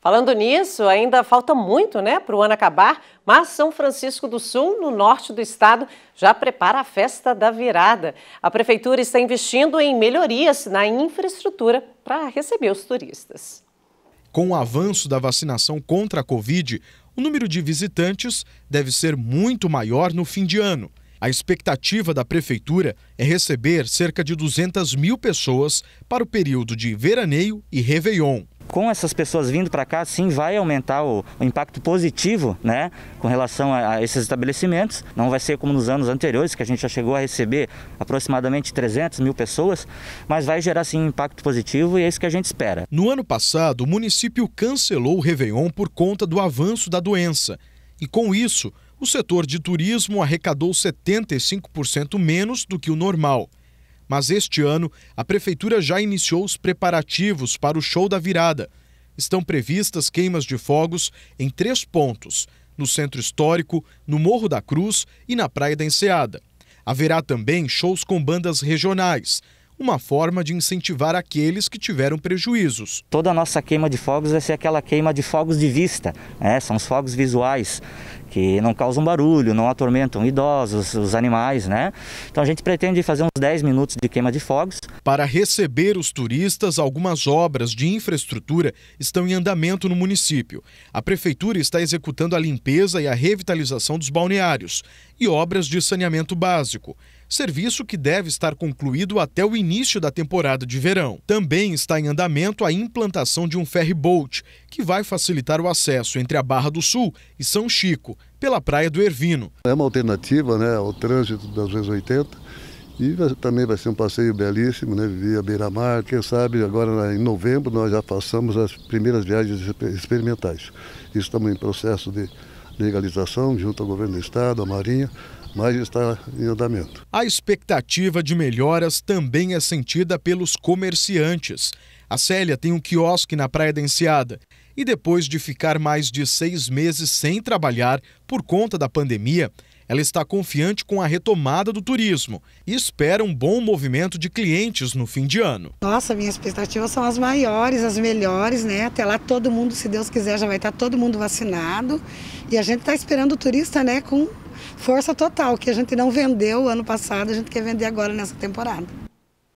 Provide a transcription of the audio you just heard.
Falando nisso, ainda falta muito né, para o ano acabar, mas São Francisco do Sul, no norte do estado, já prepara a festa da virada. A prefeitura está investindo em melhorias na infraestrutura para receber os turistas. Com o avanço da vacinação contra a Covid, o número de visitantes deve ser muito maior no fim de ano. A expectativa da prefeitura é receber cerca de 200 mil pessoas para o período de veraneio e Réveillon com essas pessoas vindo para cá, sim, vai aumentar o, o, impacto positivo, né, com relação a, a, esses estabelecimentos. Não vai ser como nos anos anteriores, que a gente já chegou a receber aproximadamente 300 mil pessoas, mas vai gerar, sim, um impacto positivo e é isso que a gente espera. No ano passado, o município cancelou o Réveillon por conta do avanço da doença. E com isso, o setor de turismo arrecadou 75% menos do que o normal. Mas este ano, a prefeitura já iniciou os preparativos para o show da virada. Estão previstas queimas de fogos em três pontos: no Centro Histórico, no Morro da Cruz e na Praia da Enseada. Haverá também shows com bandas regionais, uma forma de incentivar aqueles que tiveram prejuízos. Toda a nossa queima de fogos vai ser aquela queima de fogos de vista, né? são os fogos visuais que não causam barulho, não atormentam idosos, os animais, né? Então a gente pretende fazer uns 10 minutos de queima de fogos. Para receber os turistas, algumas obras de infraestrutura estão em andamento no município. A prefeitura está executando a limpeza e a revitalização dos balneários e obras de saneamento básico serviço que deve estar concluído até o início da temporada de verão. Também está em andamento a implantação de um ferry boat, que vai facilitar o acesso entre a Barra do Sul e São Chico, pela Praia do Ervino. É uma alternativa né, ao trânsito das vezes 80 e também vai ser um passeio belíssimo, né, via beira-mar. Quem sabe agora né, em novembro nós já passamos as primeiras viagens experimentais. Estamos em processo de legalização junto ao governo do estado, à Marinha mas está em andamento. A expectativa de melhoras também é sentida pelos comerciantes. A Célia tem um quiosque na Praia da Enseada e depois de ficar mais de seis meses sem trabalhar por conta da pandemia, ela está confiante com a retomada do turismo e espera um bom movimento de clientes no fim de ano. Nossa, minhas expectativas são as maiores, as melhores, né? Até lá todo mundo, se Deus quiser, já vai estar todo mundo vacinado. E a gente está esperando o turista, né, com força total, que a gente não vendeu ano passado, a gente quer vender agora nessa temporada.